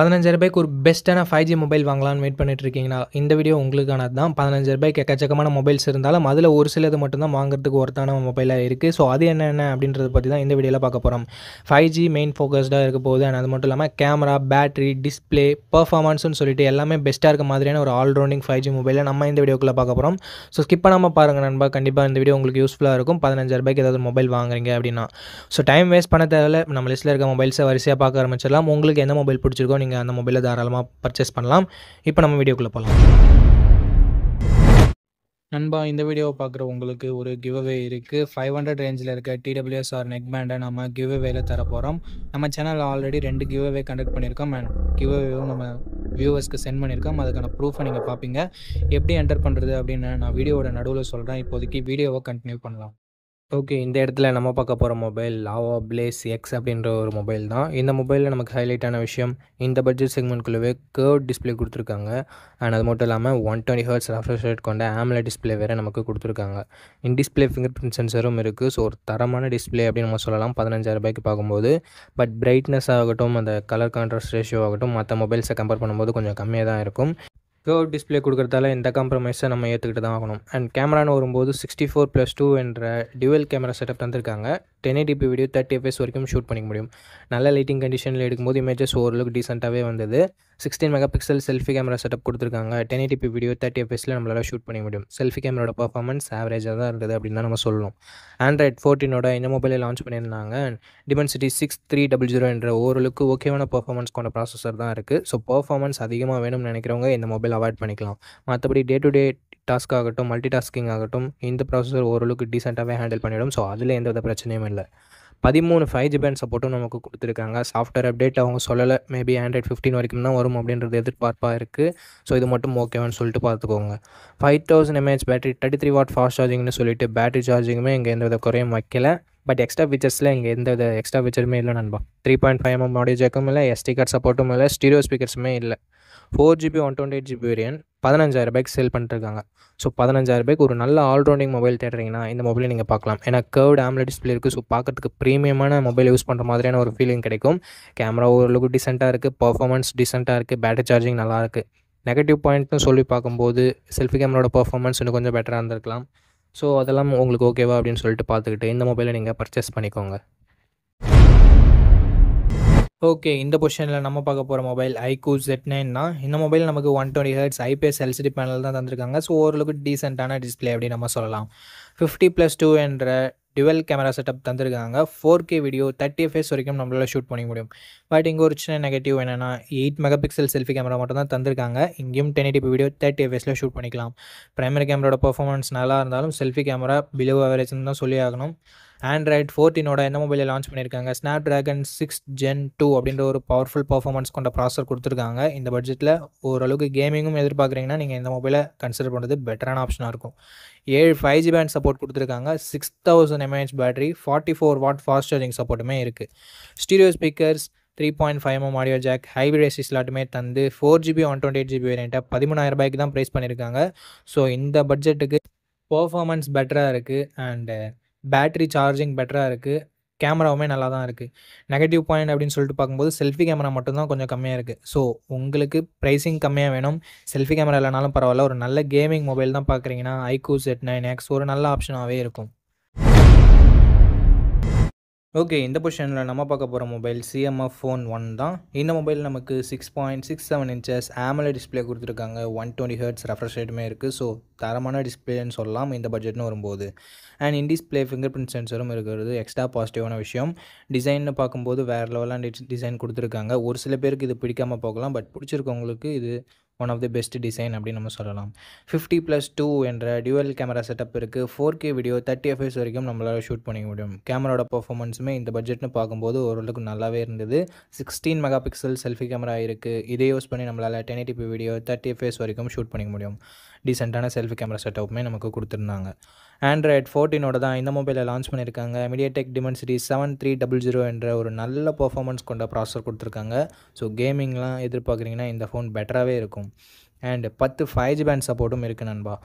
பதினஞ்சாயிரம் ரூபாய்க்கு ஒரு பெஸ்ட்டான ஃபைவ் ஜி மொபைல் வாங்கலாம்னு வெயிட் பண்ணிட்டு இருக்கீங்கன்னா இந்த வீடியோ உங்களுக்கானது தான் பதினஞ்சாயிரம் ரூபாய்க்கு எக்கச்சக்கமான மொபைல்ஸ் இருந்தாலும் அதில் ஒரு சிலது மட்டும்தான் வாங்குறதுக்கு ஒருத்தான மொபைலாக இருக்குது ஸோ அது என்னென்ன அப்படின்றத பற்றி தான் இந்த வீடியோவில் பார்க்க போகிறோம் ஃபைவ் ஜி மெயின் ஃபோக்கஸ்டாக இருக்க போகுது அண்ட் அது மட்டும் இல்லாமல் கேமரா பேட்டரி டிஸ்பிளே பர்ஃபார்மன்ஸ்னு சொல்லிட்டு எல்லாமே பெஸ்ட்டாக இருக்க மாதிரியான ஒரு ஆல்ரௌண்டிங் ஃபைவ் ஜி மொபைலை நம்ம இந்த வீடியோக்குள்ளே பார்க்க போகிறோம் ஸோ ஸ்கிப் பண்ணாமல் பாருங்கள் நண்பா கண்டிப்பாக இந்த வீடியோ உங்களுக்கு யூஸ்ஃபுல்லாக இருக்கும் பதினஞ்சாயிரம் ரூபாய்க்கு ஏதாவது மொபைல் வாங்குறீங்க அப்படின்னா ஸோ டைம் வேஸ்ட் பண்ண தேவையில்ல நம்ம லிஸ்ட்டில் இருக்க மொபைல்ஸை வரிசையாக பார்க்க ஆரம்பிச்சிடலாம் உங்களுக்கு எந்த மொபைல் பிடிச்சிருக்கோ நீங்கள் நீங்கள் அந்த மொபைலை தாராளமாக பர்ச்சேஸ் பண்ணலாம் இப்போ நம்ம வீடியோக்குள்ளே போகலாம் நண்பா இந்த வீடியோவை பார்க்குற உங்களுக்கு ஒரு கிவ்வே இருக்குது ஃபைவ் ஹண்ட்ரட் ரேஞ்சில் இருக்க டிடபிள்யூஎஸ்ஆர் நெக் பேண்டை நம்ம கிவ் அவேல தர போகிறோம் நம்ம சேனலில் ஆல்ரெடி ரெண்டு கிவ்அவே கண்டக்ட் பண்ணியிருக்கோம் அண்ட் கிவ் நம்ம வியூவர்ஸ்க்கு சென்ட் பண்ணியிருக்கோம் அதுக்கான ப்ரூஃபை நீங்கள் பார்ப்பீங்க எப்படி என்டர் பண்ணுறது அப்படின்னு நான் வீடியோவோட நடுவில் சொல்கிறேன் இப்போதைக்கு வீடியோவை கண்டினியூ பண்ணலாம் ஓகே இந்த இடத்துல நம்ம பார்க்க போகிற மொபைல் லாவா பிளேஸ் எக்ஸ் அப்படின்ற ஒரு மொபைல் தான் இந்த மொபைலில் நமக்கு ஹைலைட்டான விஷயம் இந்த பட்ஜெட் செக்மெண்ட்குள்ளவே கேர்வ் டிஸ்பிளே கொடுத்துருக்காங்க அண்ட் அது மட்டும் இல்லாமல் one twenty hertz refresh rate கொண்ட ஆம்ல டிஸ்பிளே வேறு நமக்கு கொடுத்துருக்காங்க இன் டிஸ்பிளே ஃபிங்கர் பிரிண்ட் சென்சரும் இருக்குது ஸோ ஒரு தரமான டிஸ்பிளே அப்படின்னு நம்ம சொல்லலாம் பதினஞ்சாயிரம் ரூபாய்க்கு பார்க்கும்போது பட் பிரைட்னஸ் ஆகட்டும் அந்த கலர் கான்ட்ராஸ்ட் ரேஷியோ ஆகட்டும் மற்ற மொபைல்ஸை கம்பேர் பண்ணும்போது கொஞ்சம் கம்மியாக தான் இருக்கும் கேர்வ் டிஸ்பிளே கொடுக்குறதால இந்த காம்ப்ரமைஸை நம்ம ஏற்றுக்கிட்டு தான் ஆகணும் அண்ட் கேமரான்னு வரும்போது சிக்ஸ்டி ஃபோர் ப்ளஸ் டூ என்ற டியூவல் கேமரா செட்டப் தந்திருக்காங்க ten eighty p video thirty FS வரைக்கும் ஷூட் பண்ணிக்க முடியும் நல்ல லைட்டிங் கண்டிஷனில் எடுக்கும்போது இமேஜஸ் ஓரளவுக்கு டீசெண்டாகவே வந்தது sixteen megapixel selfie camera setup கொடுத்துருக்காங்க டென் எயிட்டிபி வீடியோ தேர்ட்டி எஃப்எஸில் நம்மளால் ஷூட் பண்ணிக்க முடியும் செல்ஃபி கேமரோட பர்ஃபார்மன்ஸ் ஆவரேஜாக தான் இருந்தது அப்படின்னு தான் நம்ம சொல்லணும் ஆண்ட்ராய்ட் ஃபோர்டீனோட இந்த மொபைலில் லான்ச் பண்ணியிருந்தாங்க Dimensity six three double zero என்ற ஓரளவுக்கு ஓகேவான பர்ஃபார்மன்ஸ் கொண்ட ப்ராசஸர் தான் இருக்குது ஸோ பர்ஃபார்மன்ஸ் அதிகமாக வேணும்னு நினைக்கிறவங்க இந்த மொபைல் அவாய்ட் பண்ணிக்கலாம் மற்றபடி டே டு டே டாஸ்க் ஆகட்டும் மல்டி டாஸ்கிங் ஆகட்டும் இந்த ப்ராசஸர் ஓரளவுக்கு டீசெண்டாகவே ஹேண்டில் பண்ணிவிடும் ஸோ அதில் எந்த வித பிரச்சனையும் இல்லை பதிமூணு ஃபைவ் ஜி பேண்ட் சப்போர்ட்டும் நமக்கு கொடுத்துருக்காங்க சாஃப்ட்வேர் அப்டேட் அவங்க சொல்லலை மேபி ஆண்ட்ராய்ட் ஃபிஃப்டின் வரைக்கும் தான் வரும் அப்படின்றது எதிர்பார்ப்பாக இருக்குது ஸோ இது மட்டும் ஓகேவான்னு சொல்லிட்டு பார்த்துக்கோங்க five thousand mAh battery thirty three watt fast சார்ஜிங்னு சொல்லிட்டு பேட்டரி சார்ஜிங்குமே இங்கே எந்த வித குறையும் வைக்கல பட் எக்ஸ்ட்ரா ஃபீச்சர்ஸில் இங்கே எந்த வித எக்ஸ்ட்ரா ஃபீச்சருமே இல்லை நண்பா three point five MM audio ஜேக்கும் இல்லை எஸ்டி கார்ட் சப்போர்ட்டும் இல்லை ஸ்டீரியோ ஸ்பீக்கர்ஸுமே இல்லை four GB one twenty eight GB variant பதினஞ்சாயிரம் ரூபாய்க்கு சேல் பண்ணிருக்காங்க ஸோ பதினஞ்சாயிரம் ரூபாய்க்கு ஒரு நல்ல ஆல்ரவுண்டிங் மொபைல் தேடுறீங்கன்னா இந்த மொபைலை நீங்கள் பார்க்கலாம் ஏன்னா கேர்வ் ஆம்லெட் டிஸ்பிளே இருக்குது ஸோ பார்க்குறதுக்கு ப்ரீமியமான மொபைல் யூஸ் பண்ணுற மாதிரியான ஒரு ஃபீலிங் கிடைக்கும் கேமரா ஓரளவுக்கு டிசென்ட்டாக இருக்குது பர்ஃபார்மன்ஸ் டிசென்ட்டாக இருக்குது பேட்டரி சார்ஜிங் நல்லாயிருக்கு நெகட்டிவ் பாயிண்ட்னு சொல்லி பார்க்கும்போது செல்ஃபி கேமராவோட பர்ஃபார்மன்ஸ் இன்னும் கொஞ்சம் பெட்டராக இருந்திருக்கலாம் ஸோ அதெல்லாம் உங்களுக்கு ஓகேவா அப்படின்னு சொல்லிட்டு பார்த்துக்கிட்டு இந்த மொபைலை நீங்கள் பர்ச்சேஸ் பண்ணிக்கோங்க ஓகே இந்த பொசிஷனில் நம்ம பார்க்க போகிற மொபைல் ஐக்கூ செட் நைன்னா இந்த மொபைல் நமக்கு one twenty hertz IPS LCD panel தான் தந்திருக்காங்க ஸோ ஓரளவுக்கு டீசெண்டான டிஸ்பிளே அப்படின்னு நம்ம சொல்லலாம் ஃபிஃப்டி ப்ளஸ் டூ என்ற டுவெல் கேமரா செட்டப் தந்திருக்காங்க four K video thirty FS வரைக்கும் நம்மளால் ஷூட் பண்ணிக்க முடியும் பட் இங்கே ஒரு சின்ன நெகட்டிவ் என்னென்னா eight megapixel selfie camera மட்டும் தான் தந்திருக்காங்க இங்கேயும் டென் எயிட்டி வீடியோ தேர்ட்டி எஃப்எஸில் ஷூட் பண்ணிக்கலாம் ப்ரைமரி கேமராவோட பர்ஃபார்மன்ஸ் நல்லா இருந்தாலும் செல்ஃபி கேமரா பிலோ ஆவரேஜ்னு தான் சொல்லி ஆகணும் ஆண்ட்ராய்ட் ஃபோர்டீனோட என்ன மொபைலில் லான்ச் பண்ணியிருக்காங்க Snapdragon six gen two அப்படின்ற ஒரு பவர்ஃபுல் பர்ஃபார்மன்ஸ் கொண்ட ப்ராசர் கொடுத்துருக்காங்க இந்த பட்ஜெட்டில் ஓரளவுக்கு கேமிங்கும் எதிர்பார்க்குறீங்கன்னா நீங்கள் இந்த மொபைலை கன்சிடர் பண்ணுறது பெட்டரான ஆப்ஷனாக இருக்கும் ஏழு ஃபைவ் ஜி பேண்ட் சப்போர்ட் கொடுத்துருக்காங்க six thousand mAh battery forty four watt fast charging சப்போர்ட்டுமே இருக்குது stereo speakers three point five M audio jack hybrid SD ஸ்லாட்டுமே தந்து four GB one twenty eight GB வேரியண்ட்டை பதிமூணாயிரம் ரூபாய்க்கு தான் ப்ரைஸ் பண்ணியிருக்காங்க ஸோ இந்த பட்ஜெட்டுக்கு பர்ஃபார்மன்ஸ் பெட்டராக இருக்குது அண்டு பேட்ரி சார்ஜிங் பெட்டராக இருக்குது கேமராவுமே நல்லா தான் இருக்குது நெகட்டிவ் பாயிண்ட் அப்படின்னு சொல்லிட்டு பார்க்கும்போது செல்ஃபி கேமரா மட்டும்தான் கொஞ்சம் கம்மியாக இருக்குது ஸோ உங்களுக்கு ப்ரைஸிங் கம்மியாக வேணும் செல்ஃபி கேமரா இல்லைனாலும் பரவாயில்ல ஒரு நல்ல கேமிங் மொபைல் தான் பார்க்குறீங்கன்னா ஐக்கூ செட் நைன் எக்ஸ் ஒரு நல்ல ஆப்ஷனாகவே இருக்கும் ஓகே இந்த பொசிஷனில் நம்ம பார்க்க போகிற மொபைல் சிஎம்எஃப் ஃபோன் ஒன் தான் இந்த மொபைல் நமக்கு six point six seven inches AMOLED display கொடுத்துருக்காங்க ஒன் டுவெண்ட்டி ஹர்ட்ஸ் ரெஃப்ரெஷ் ரேட்டுமே இருக்குது ஸோ தரமான டிஸ்பிளேன்னு சொல்லலாம் இந்த பட்ஜெட்னு வரும்போது and in display fingerprint சென்சரும் இருக்கிறது எக்ஸ்ட்ரா பாசிட்டிவான விஷயம் டிசைன்னு பார்க்கும்போது வேறு லெவலாக டிசைன் கொடுத்துருக்காங்க ஒரு சில பேருக்கு இது பிடிக்காமல் போகலாம் பட் பிடிச்சிருக்கவங்களுக்கு இது one of the best design அப்படின்னு நம்ம சொல்லலாம் ஃபிஃப்டி ப்ளஸ் டூ என்ற டியூவல் கேமரா செட்டப் இருக்குது four K video thirty FS வரைக்கும் நம்மளால் ஷூட் பண்ணிக்க முடியும் கேமராவோட பர்ஃபார்மன்ஸுமே இந்த பட்ஜெட்னு பார்க்கும்போது ஓரளவுக்கு நல்லாவே இருந்தது sixteen megapixel selfie camera இருக்குது இதே யூஸ் பண்ணி நம்மளால் ten eighty video thirty FS வரைக்கும் ஷூட் பண்ணிக்க முடியும் டீசெண்டான செல்ஃபி கேமரா செட்டப்புமே நமக்கு கொடுத்துருந்தாங்க ஆண்ட்ராய்ட் ஃபோர்டீனோட தான் இந்த மொபைலை லான்ச் பண்ணியிருக்காங்க MediaTek Dimensity seven three double zero என்ற ஒரு நல்ல பர்ஃபார்மன்ஸ் கொண்ட ப்ராசஸர் கொடுத்துருக்காங்க ஸோ கேமிங்லாம் எதிர்பார்க்குறீங்கன்னா இந்த ஃபோன் பெட்டராகவே இருக்கும் அண்ட் பத்து ஃபைவ் ஜி பேண்ட் சப்போர்ட்டும் இருக்குது நண்பா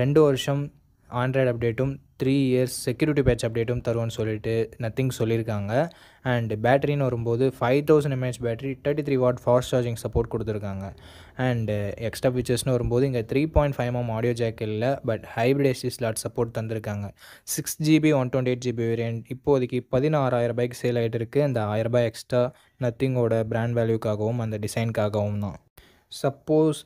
ரெண்டு வருஷம் ஆண்ட்ராய்டு அப்டேட்டும் த்ரீ இயர்ஸ் செக்யூரிட்டி பேட்ச் அப்டேட்டும் தருவோம்னு சொல்லிட்டு நத்திங் சொல்லியிருக்காங்க அண்ட் பேட்டரின்னு வரும்போது five thousand mAh battery thirty three watt fast charging support கொடுத்துருக்காங்க அண்டு எக்ஸ்ட்ரா ஃபீச்சர்ஸ்னு வரும்போது இங்கே three point five M audio jack இல்லை but hybrid SD slot support தந்திருக்காங்க six GB one twenty eight GB variant இப்போதைக்கு பதினாறாயிரம் ரூபாய்க்கு சேல் ஆகிட்டு இருக்குது அந்த ரூபாய் எக்ஸ்ட்ரா நத்திங்கோட பிராண்ட் வேல்யூக்காகவும் அந்த டிசைனுக்காகவும் தான் சப்போஸ்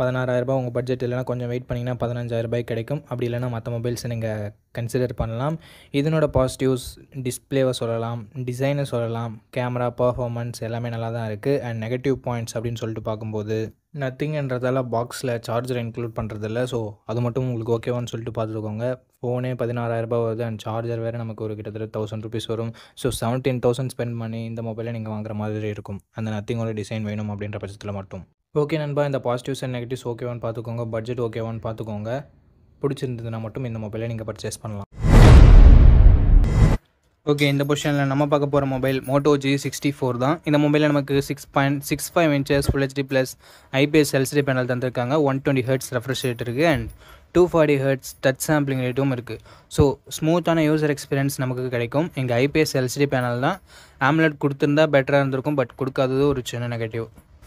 பதினாறாயிரரூபா உங்கள் பட்ஜெட் இல்லைனா கொஞ்சம் வெயிட் பண்ணிங்கன்னா பதினஞ்சாயிரரூபாய்க்கு கிடைக்கும் அப்படி இல்லைனா மற்ற மொபைல்ஸை நீங்கள் கன்சிடர் பண்ணலாம் இதனோட பாசிட்டிவ்ஸ் டிஸ்பிளேவை சொல்லலாம் டிசைனை சொல்லலாம் கேமரா பர்ஃபார்மன்ஸ் எல்லாமே நல்லா தான் இருக்குது அண்ட் நெகட்டிவ் பாயிண்ட்ஸ் அப்படின்னு சொல்லிட்டு பார்க்கும்போது நத்திங்கன்றதால பாக்ஸில் சார்ஜர் இன்க்ளூட் பண்ணுறதில்ல ஸோ அது மட்டும் உங்களுக்கு ஓகேவான்னு சொல்லிட்டு பார்த்துக்கோங்க ஃபோனே பதினாறாயிரரூபா வருது அண்ட் சார்ஜர் வேறு நமக்கு ஒரு கிட்டத்தட்ட தௌசண்ட் ருபீஸ் வரும் ஸோ செவன்டீன் தௌசண்ட் ஸ்பெண்ட் பண்ணி இந்த மொபைலை நீங்கள் வாங்குற மாதிரி இருக்கும் அந்த நத்திங்கோட டிசைன் வேணும் அப்படின்ற பட்சத்தில் மட்டும் ஓகே நண்பா இந்த பாசிட்டிவ்ஸ் அண்ட் நெகட்டிவ்ஸ் ஓகேவான்னு பார்த்துக்கோங்க பட்ஜெட் ஓகேவான்னு பார்த்துக்கோங்க பிடிச்சிருந்ததுன்னா மட்டும் இந்த மொபைலை நீங்கள் பர்ச்சேஸ் பண்ணலாம் ஓகே இந்த பொசிஷனில் நம்ம பார்க்க போகிற mobile Moto G sixty four தான் இந்த மொபைலில் நமக்கு six point six five inches full HD plus IPS LCD panel தந்திருக்காங்க one twenty hertz refresh rate இருக்குது and two forty hertz touch sampling ரேட்டும் இருக்குது ஸோ ஸ்மூத்தான யூசர் எக்ஸ்பீரியன்ஸ் நமக்கு கிடைக்கும் எங்கள் ஐபிஎஸ் எல்சிடி பேனல் தான் ஆம்லெட் கொடுத்துருந்தா பெட்டராக இருந்திருக்கும் பட் கொடுக்காதது ஒரு சின்ன நெகட்டிவ்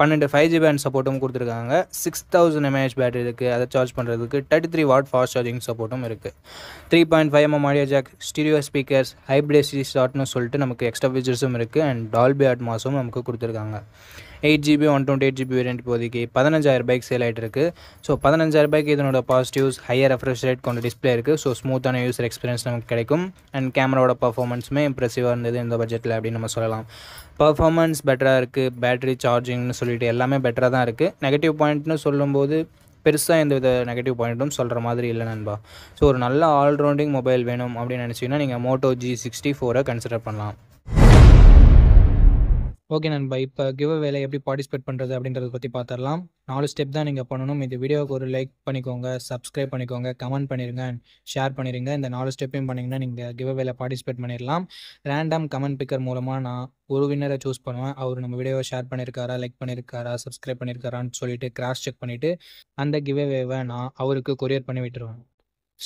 பன்னெண்டு ஃபைவ் ஜி பேண்ட் சப்போர்ட்டும் கொடுத்துருக்காங்க சிக்ஸ் தௌசண்ட் எம்ஏஹெச் பேட்டரி இருக்குது அதை சார்ஜ் பண்ணுறதுக்கு thirty three watt fast charging சப்போர்ட்டும் இருக்குது three point five MM audio jack stereo speakers hybrid SD ஷாட்னு சொல்லிட்டு நமக்கு எக்ஸ்ட்ரா ஃபீச்சர்ஸும் இருக்குது அண்ட் டால்பி மாஸும் நமக்கு கொடுத்துருக்காங்க eight GB one twenty eight GB variant இப்போதைக்கு பதினஞ்சாயிரம் ரூபாய்க்கு சேல் ஆகிட்டு ஸோ பதினஞ்சாயிரம் பைக் இதனோட பாசிட்டிவ்ஸ் ஹையர் ரெஃப்ரெஷ் ரேட் கொண்ட டிஸ்பிளே இருக்குது ஸோ ஸ்மூத்தான யூசர் எக்ஸ்பீரியன்ஸ் நமக்கு கிடைக்கும் அண்ட் கேமராவோட பர்ஃபார்மன்ஸுமே இம்ப்ரெசிவாக இருந்தது இந்த பட்ஜெட்டில் அப்படின்னு நம்ம சொல்லலாம் பர்ஃபார்மன்ஸ் பெட்டராக இருக்குது பேட்டரி சார்ஜிங்னு சொல்லிட்டு எல்லாமே பெட்டராக தான் இருக்குது நெகட்டிவ் பாயிண்ட்னு சொல்லும்போது பெருசாக எந்த வித நெகட்டிவ் பாயிண்ட்டும் சொல்கிற மாதிரி இல்லை நண்பா ஸோ ஒரு நல்ல ஆல்ரவுண்டிங் மொபைல் வேணும் அப்படின்னு நினச்சிங்கன்னா நீங்கள் மோட்டோ ஜி சிக்ஸ்டி ஃபோரை கன்சிடர் பண்ணலாம் ஓகே நண்பா இப்போ கிவ் வேலை எப்படி பார்ட்டிசிபேட் பண்ணுறது அப்படின்றத பற்றி பார்த்துடலாம் நாலு ஸ்டெப் தான் நீங்கள் பண்ணணும் இந்த வீடியோவுக்கு ஒரு லைக் பண்ணிக்கோங்க சப்ஸ்கிரைப் பண்ணிக்கோங்க கமெண்ட் பண்ணிடுங்க ஷேர் பண்ணிடுங்க இந்த நாலு ஸ்டெப்பையும் பண்ணிங்கன்னா நீங்கள் கிவ் வேலை பார்ட்டிசிபேட் பண்ணிடலாம் ரேண்டம் கமெண்ட் பிக்கர் மூலமாக நான் ஒரு வின்னரை சூஸ் பண்ணுவேன் அவர் நம்ம வீடியோவை ஷேர் பண்ணியிருக்காரா லைக் பண்ணியிருக்காரா சப்ஸ்கிரைப் பண்ணியிருக்காரான்னு சொல்லிட்டு கிராஸ் செக் பண்ணிவிட்டு அந்த வேவை நான் அவருக்கு கொரியர் பண்ணி விட்டுருவேன்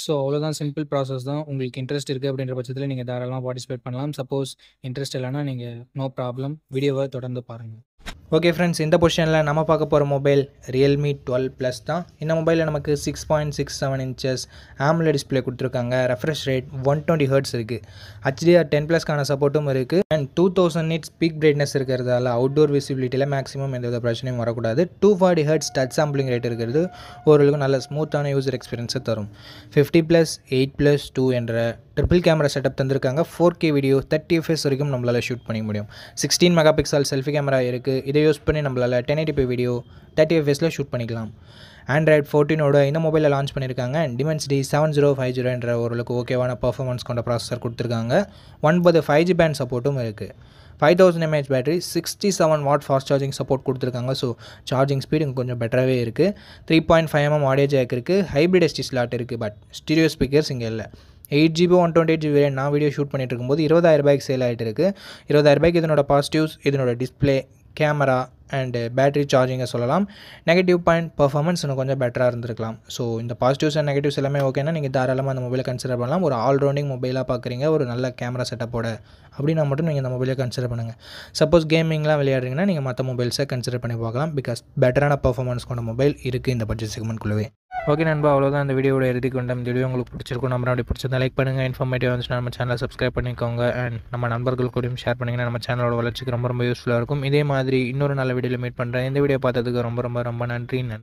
ஸோ அவ்வளோதான் சிம்பிள் ப்ராசஸ் தான் உங்களுக்கு இன்ட்ரெஸ்ட் இருக்குது அப்படின்ற பட்சத்தில் நீங்கள் தாராளமாக பார்ட்டிசிபேட் பண்ணலாம் சப்போஸ் இன்ட்ரெஸ்ட் இல்லைனா நீங்கள் நோ ப்ராப்ளம் வீடியோவை தொடர்ந்து பாருங்கள் ஓகே ஃப்ரெண்ட்ஸ் இந்த பொசிஷனில் நம்ம பார்க்க போகிற மொபைல் ரியல்மி டுவெல் ப்ளஸ் தான் இந்த மொபைலில் நமக்கு six point six seven inches AMOLED display கொடுத்துருக்காங்க refresh rate one twenty hertz இருக்குது ஹச்டிஆர் டென் ப்ளஸ்க்கான சப்போர்ட்டும் இருக்குது and two thousand nits peak brightness இருக்கிறதால அவுட்டோர் விசிபிலிட்டியில் மேக்ஸிமம் எந்த வித பிரச்சனையும் வரக்கூடாது two forty hertz touch sampling rate இருக்கிறது ஓரளவுக்கு நல்ல ஸ்மூத்தான யூசர் எக்ஸ்பீரியன்ஸை தரும் fifty plus eight plus two என்ற ட்ரிபிள் கேமரா செட்டப் தந்திருக்காங்க four K video thirty FS வரைக்கும் நம்மளால் ஷூட் பண்ணிக்க முடியும் sixteen megapixel selfie camera இருக்குது இதே வீடியோ யூஸ் பண்ணி நம்மளால் ten eighty P video thirty எஃப்எஸில் ஷூட் பண்ணிக்கலாம் ஆண்ட்ராய்ட் ஃபோர்டீனோட இந்த மொபைலில் லான்ச் பண்ணியிருக்காங்க Dimensity seven zero five zero ஓரளவுக்கு ஓகேவான பர்ஃபார்மன்ஸ் கொண்ட ப்ராசஸர் கொடுத்துருக்காங்க ஒன்பது ஃபைவ் ஜி பேண்ட் சப்போர்ட்டும் இருக்குது five thousand mAh battery sixty seven watt fast charging support கொடுத்துருக்காங்க ஸோ சார்ஜிங் ஸ்பீடு கொஞ்சம் பெட்டராகவே இருக்குது three point five MM audio jack இருக்குது ஹைப்ரிட் எஸ்டி ஸ்லாட் இருக்குது பட் ஸ்டீரியோ ஸ்பீக்கர்ஸ் இங்கே இல்லை eight GB one twenty eight GB நான் video shoot பண்ணிட்டு இருக்கும்போது இருபதாயிரம் ரூபாய்க்கு சேல் ஆகிட்டு இருக்குது இருபதாயிரம் ரூபாய்க்கு இதனோட பாசிட்டிவ்ஸ் இதனோட டிஸ்பிளே கேமரா அண்டு பேட்டரி சார்ஜிங்கை சொல்லலாம் நெகட்டிவ் பாயிண்ட் பர்ஃபார்மன்ஸ் இன்னும் கொஞ்சம் பெட்டராக இருந்திருக்கலாம் ஸோ இந்த பாசிட்டிவ்ஸ் அண்ட் நெகட்டிவ்ஸ் எல்லாமே ஓகேனா நீங்கள் தாராளமாக அந்த மொபைலை கன்சிடர் பண்ணலாம் ஒரு ஆல்ரவுண்டிங் மொபைலாக பார்க்குறீங்க ஒரு நல்ல கேமரா செட்டப்போட அப்படின்னா மட்டும் நீங்கள் இந்த மொபைலை கன்சிடர் பண்ணுங்கள் சப்போஸ் கேமிங்லாம் விளையாடுறீங்கன்னா நீங்கள் மற்ற மொபைல்ஸை கன்சிடர் பண்ணி பார்க்கலாம் பிகாஸ் பெட்டரான பர்ஃபார்மன்ஸ் கொண்ட மொபைல் இருக்குது இந்த பட்ஜெட் செக்மெண்ட்குள்ளவே ஓகே நண்பா அவ்வளோதான் இந்த வீடியோட எழுதி கொண்டோம் இந்த வீடியோ உங்களுக்கு பிடிச்சிருக்கும் நம்ம அப்படி பிடிச்சிருந்தா லைக் பண்ணுங்கள் இன்ஃபார்மேட்டிவ் வந்துச்சுன்னா நம்ம சேனலை சப்ஸ்கிரைப் பண்ணிக்கோங்க அண்ட் நம்ம நண்பர்கள் கூடயும் ஷேர் பண்ணிங்கன்னா நம்ம சேனலோட வளர்ச்சிக்கு ரொம்ப ரொம்ப யூஸ்ஃபுல்லாக இருக்கும் இதே மாதிரி இன்னொரு நல்ல வீடியோவில் மீட் பண்ணுறேன் இந்த வீடியோ பார்த்ததுக்கு ரொம்ப ரொம்ப ரொம்ப நன்றி